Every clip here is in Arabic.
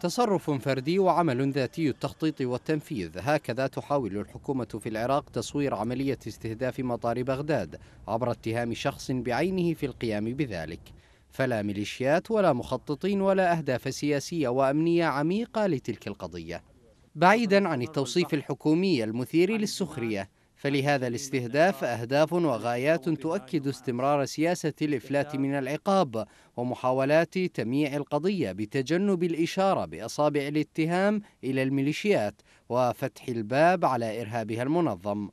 تصرف فردي وعمل ذاتي التخطيط والتنفيذ هكذا تحاول الحكومة في العراق تصوير عملية استهداف مطار بغداد عبر اتهام شخص بعينه في القيام بذلك فلا ميليشيات ولا مخططين ولا أهداف سياسية وأمنية عميقة لتلك القضية بعيدا عن التوصيف الحكومي المثير للسخرية فلهذا الاستهداف أهداف وغايات تؤكد استمرار سياسة الإفلات من العقاب ومحاولات تمييع القضية بتجنب الإشارة بأصابع الاتهام إلى الميليشيات وفتح الباب على إرهابها المنظم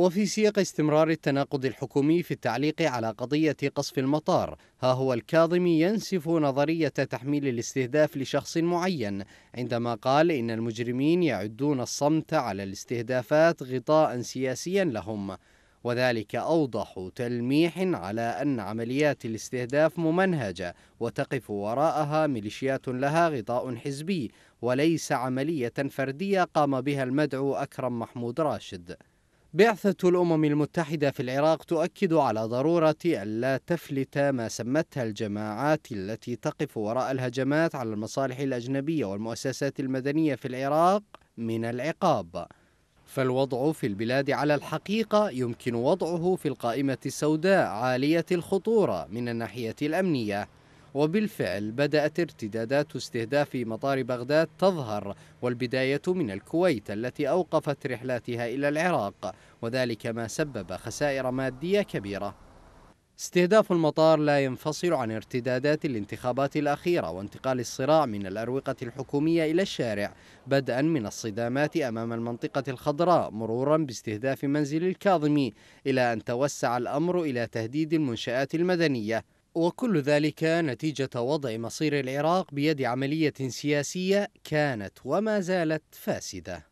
وفي سياق استمرار التناقض الحكومي في التعليق على قضية قصف المطار ها هو الكاظمي ينسف نظرية تحميل الاستهداف لشخص معين عندما قال إن المجرمين يعدون الصمت على الاستهدافات غطاء سياسيا لهم وذلك أوضح تلميح على أن عمليات الاستهداف ممنهجة وتقف وراءها ميليشيات لها غطاء حزبي وليس عملية فردية قام بها المدعو أكرم محمود راشد بعثة الأمم المتحدة في العراق تؤكد على ضرورة ألا تفلت ما سمتها الجماعات التي تقف وراء الهجمات على المصالح الأجنبية والمؤسسات المدنية في العراق من العقاب فالوضع في البلاد على الحقيقة يمكن وضعه في القائمة السوداء عالية الخطورة من الناحية الأمنية وبالفعل بدأت ارتدادات استهداف مطار بغداد تظهر والبداية من الكويت التي أوقفت رحلاتها إلى العراق وذلك ما سبب خسائر مادية كبيرة استهداف المطار لا ينفصل عن ارتدادات الانتخابات الأخيرة وانتقال الصراع من الأروقة الحكومية إلى الشارع بدءا من الصدامات أمام المنطقة الخضراء مرورا باستهداف منزل الكاظمي إلى أن توسع الأمر إلى تهديد المنشآت المدنية وكل ذلك نتيجة وضع مصير العراق بيد عملية سياسية كانت وما زالت فاسدة